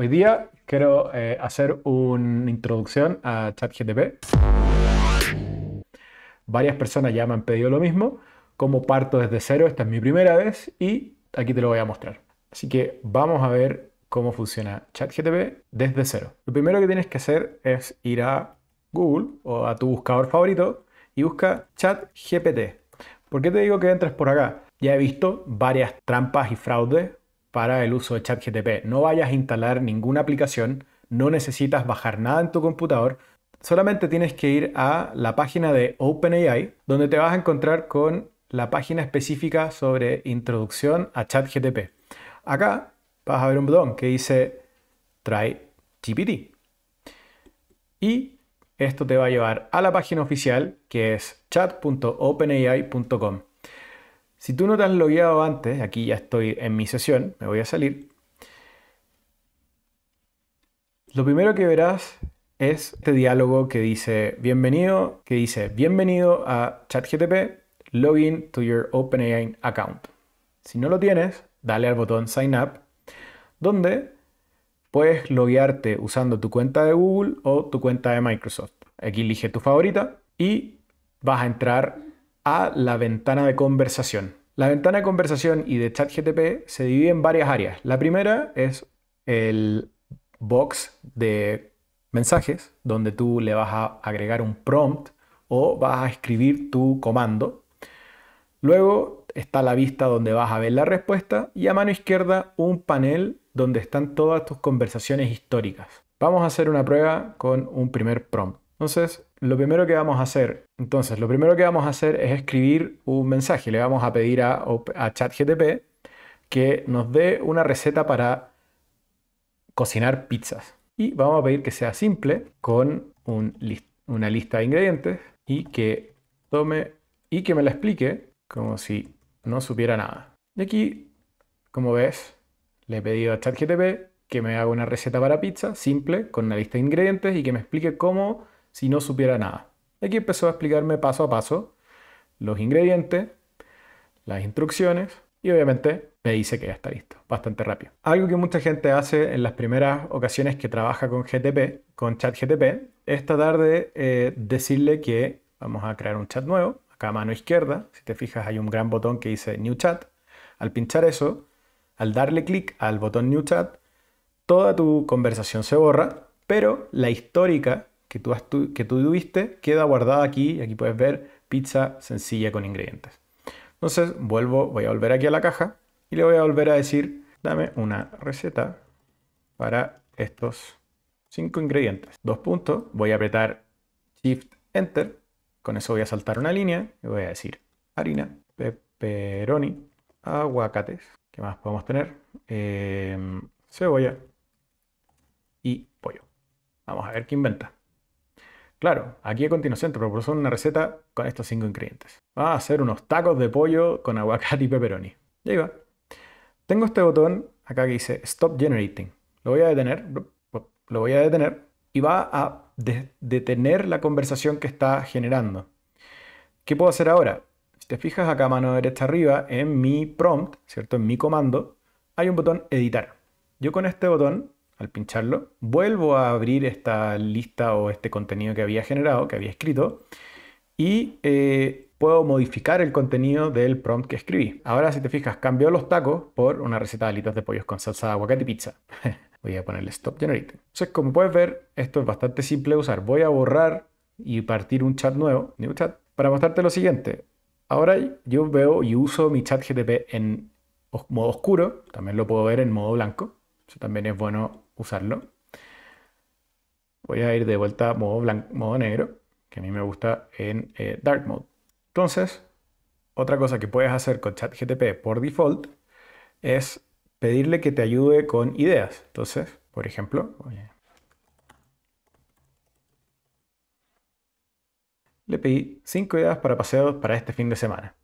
Hoy día quiero eh, hacer una introducción a ChatGTP. Varias personas ya me han pedido lo mismo. Como parto desde cero, esta es mi primera vez y aquí te lo voy a mostrar. Así que vamos a ver cómo funciona ChatGTP desde cero. Lo primero que tienes que hacer es ir a Google o a tu buscador favorito y busca ChatGPT. ¿Por qué te digo que entres por acá? Ya he visto varias trampas y fraudes para el uso de ChatGTP. No vayas a instalar ninguna aplicación, no necesitas bajar nada en tu computador, solamente tienes que ir a la página de OpenAI, donde te vas a encontrar con la página específica sobre introducción a ChatGTP. Acá vas a ver un botón que dice Try GPT. Y esto te va a llevar a la página oficial que es chat.openai.com. Si tú no te has logueado antes, aquí ya estoy en mi sesión, me voy a salir. Lo primero que verás es este diálogo que dice bienvenido, que dice bienvenido a ChatGTP, login to your OpenAI account. Si no lo tienes, dale al botón sign up, donde puedes loguearte usando tu cuenta de Google o tu cuenta de Microsoft. Aquí elige tu favorita y vas a entrar a la ventana de conversación. La ventana de conversación y de ChatGTP se divide en varias áreas. La primera es el box de mensajes, donde tú le vas a agregar un prompt o vas a escribir tu comando. Luego está la vista donde vas a ver la respuesta y a mano izquierda un panel donde están todas tus conversaciones históricas. Vamos a hacer una prueba con un primer prompt. Entonces lo primero que vamos a hacer, entonces, lo primero que vamos a hacer es escribir un mensaje. Le vamos a pedir a, ChatGTP que nos dé una receta para cocinar pizzas. Y vamos a pedir que sea simple, con una lista de ingredientes y que tome y que me la explique como si no supiera nada. Y aquí, como ves, le he pedido a ChatGTP que me haga una receta para pizza simple, con una lista de ingredientes y que me explique cómo si no supiera nada. Aquí empezó a explicarme paso a paso los ingredientes, las instrucciones y obviamente me dice que ya está listo, bastante rápido. Algo que mucha gente hace en las primeras ocasiones que trabaja con GTP, con ChatGTP, es tratar de eh, decirle que vamos a crear un chat nuevo, acá a mano izquierda, si te fijas hay un gran botón que dice New Chat, al pinchar eso, al darle clic al botón New Chat, toda tu conversación se borra, pero la histórica que tú, que tú tuviste queda guardada aquí. Aquí puedes ver pizza sencilla con ingredientes. Entonces vuelvo, voy a volver aquí a la caja y le voy a volver a decir, dame una receta para estos cinco ingredientes. Dos puntos, voy a apretar Shift Enter, con eso voy a saltar una línea y voy a decir harina, pepperoni, aguacates, ¿qué más podemos tener? Em, cebolla y pollo. Vamos a ver qué inventa. Claro, aquí a continuación te propongo una receta con estos cinco ingredientes. Va a hacer unos tacos de pollo con aguacate y pepperoni. Ya ahí va. Tengo este botón acá que dice Stop Generating. Lo voy a detener, lo voy a detener y va a detener la conversación que está generando. ¿Qué puedo hacer ahora? Si te fijas acá mano derecha arriba en mi prompt, ¿cierto? En mi comando, hay un botón editar. Yo con este botón al pincharlo, vuelvo a abrir esta lista o este contenido que había generado, que había escrito, y eh, puedo modificar el contenido del prompt que escribí. Ahora, si te fijas, cambió los tacos por una receta de alitas de pollos con salsa de aguacate y pizza. Voy a ponerle stop generating. Entonces, como puedes ver, esto es bastante simple de usar. Voy a borrar y partir un chat nuevo, new chat, para mostrarte lo siguiente. Ahora yo veo y uso mi chat GTP en modo oscuro, también lo puedo ver en modo blanco. Eso también es bueno usarlo. Voy a ir de vuelta a modo, blanco, modo negro, que a mí me gusta en eh, Dark Mode. Entonces, otra cosa que puedes hacer con gtp por default es pedirle que te ayude con ideas. Entonces, por ejemplo, le pedí cinco ideas para paseos para este fin de semana.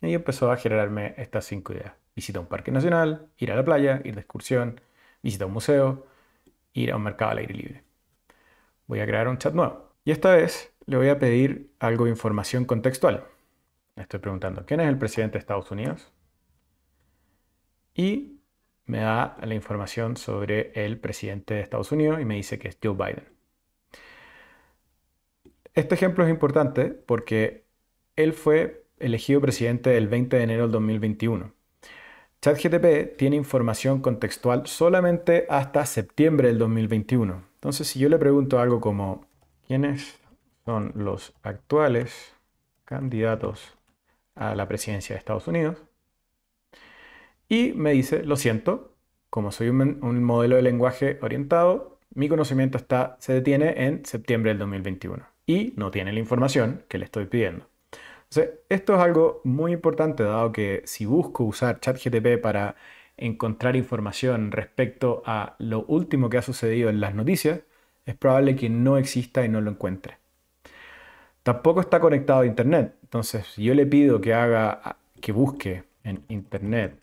Y empezó a generarme estas cinco ideas. Visita un parque nacional, ir a la playa, ir de excursión, visitar un museo, ir a un mercado al aire libre. Voy a crear un chat nuevo. Y esta vez le voy a pedir algo de información contextual. Estoy preguntando, ¿quién es el presidente de Estados Unidos? Y me da la información sobre el presidente de Estados Unidos y me dice que es Joe Biden. Este ejemplo es importante porque él fue elegido presidente el 20 de enero del 2021. ChatGTP tiene información contextual solamente hasta septiembre del 2021. Entonces, si yo le pregunto algo como, ¿quiénes son los actuales candidatos a la presidencia de Estados Unidos? Y me dice, lo siento, como soy un, un modelo de lenguaje orientado, mi conocimiento está, se detiene en septiembre del 2021 y no tiene la información que le estoy pidiendo esto es algo muy importante, dado que si busco usar ChatGTP para encontrar información respecto a lo último que ha sucedido en las noticias, es probable que no exista y no lo encuentre. Tampoco está conectado a Internet. Entonces, si yo le pido que haga, que busque en Internet,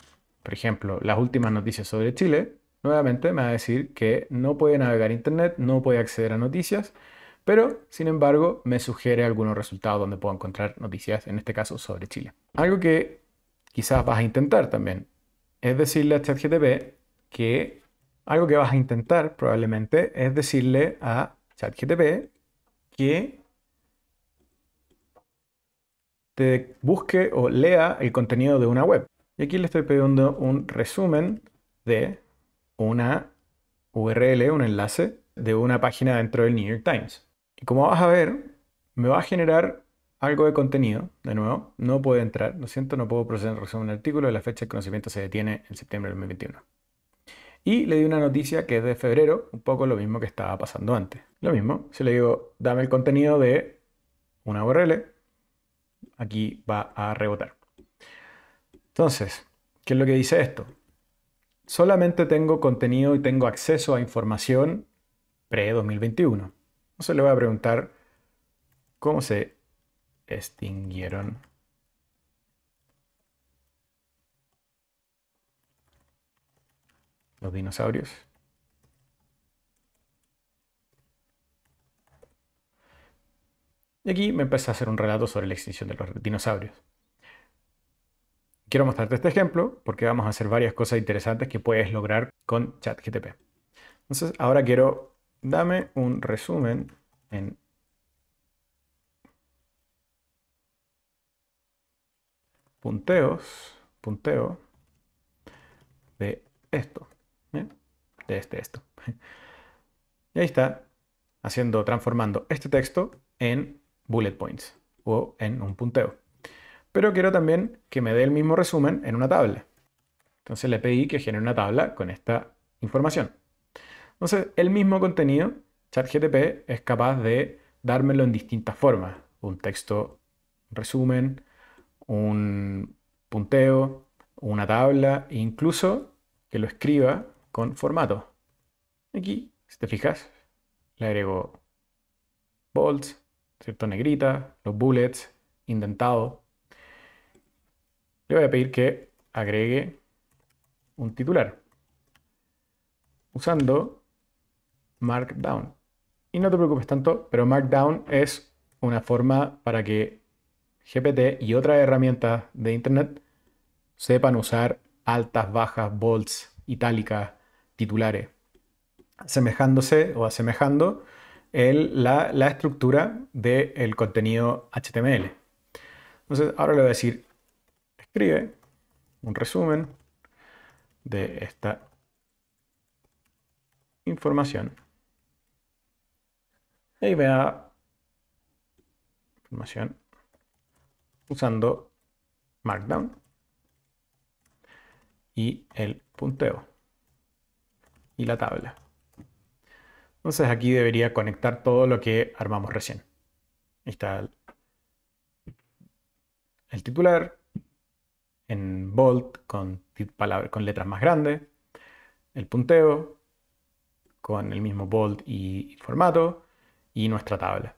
por ejemplo, las últimas noticias sobre Chile, nuevamente me va a decir que no puede navegar Internet, no puede acceder a noticias, pero sin embargo me sugiere algunos resultados donde puedo encontrar noticias, en este caso sobre Chile. Algo que quizás vas a intentar también es decirle a ChatGTP que algo que vas a intentar probablemente es decirle a ChatGTP que te busque o lea el contenido de una web. Y aquí le estoy pidiendo un resumen de una URL, un enlace de una página dentro del New York Times. Y como vas a ver, me va a generar algo de contenido, de nuevo, no puede entrar, lo siento, no puedo proceder en resumen un artículo, la fecha de conocimiento se detiene en septiembre de 2021. Y le di una noticia que es de febrero, un poco lo mismo que estaba pasando antes. Lo mismo, si le digo, dame el contenido de una URL, aquí va a rebotar. Entonces, ¿qué es lo que dice esto? Solamente tengo contenido y tengo acceso a información pre-2021. Entonces le voy a preguntar cómo se extinguieron. Los dinosaurios. Y aquí me empecé a hacer un relato sobre la extinción de los dinosaurios. Quiero mostrarte este ejemplo porque vamos a hacer varias cosas interesantes que puedes lograr con ChatGTP. Entonces, ahora quiero Dame un resumen en... punteos, punteo de esto, de este esto. Y ahí está, haciendo, transformando este texto en bullet points o en un punteo. Pero quiero también que me dé el mismo resumen en una tabla. Entonces le pedí que genere una tabla con esta información. Entonces, el mismo contenido, ChatGTP es capaz de dármelo en distintas formas. Un texto resumen, un punteo, una tabla, e incluso que lo escriba con formato. Aquí, si te fijas, le agrego bolts, ¿cierto? negrita, los bullets, indentado. Le voy a pedir que agregue un titular usando Markdown. Y no te preocupes tanto, pero Markdown es una forma para que GPT y otras herramientas de Internet sepan usar altas, bajas, volts, itálicas, titulares, asemejándose o asemejando la, estructura del contenido HTML. Entonces, ahora le voy a decir, escribe un resumen de esta información y da información usando Markdown y el punteo y la tabla. Entonces aquí debería conectar todo lo que armamos recién. Ahí está el, titular en bold con, con letras más grandes, el punteo con el mismo bold y formato, y nuestra tabla.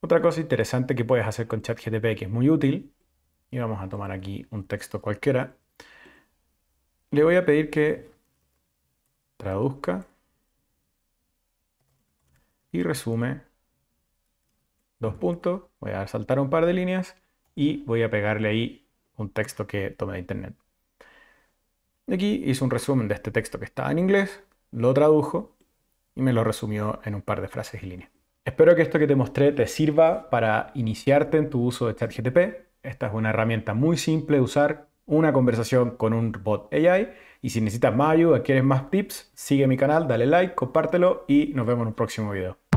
Otra cosa interesante que puedes hacer con ChatGTP que es muy útil, y vamos a tomar aquí un texto cualquiera, le voy a pedir que traduzca y resume dos puntos, voy a saltar un par de líneas y voy a pegarle ahí un texto que tome de internet. Aquí hice un resumen de este texto que estaba en inglés, lo tradujo y me lo resumió en un par de frases y líneas. Espero que esto que te mostré te sirva para iniciarte en tu uso de ChatGTP. Esta es una herramienta muy simple de usar, una conversación con un bot AI. Y si necesitas más ayuda, quieres más tips, sigue mi canal, dale like, compártelo y nos vemos en un próximo video.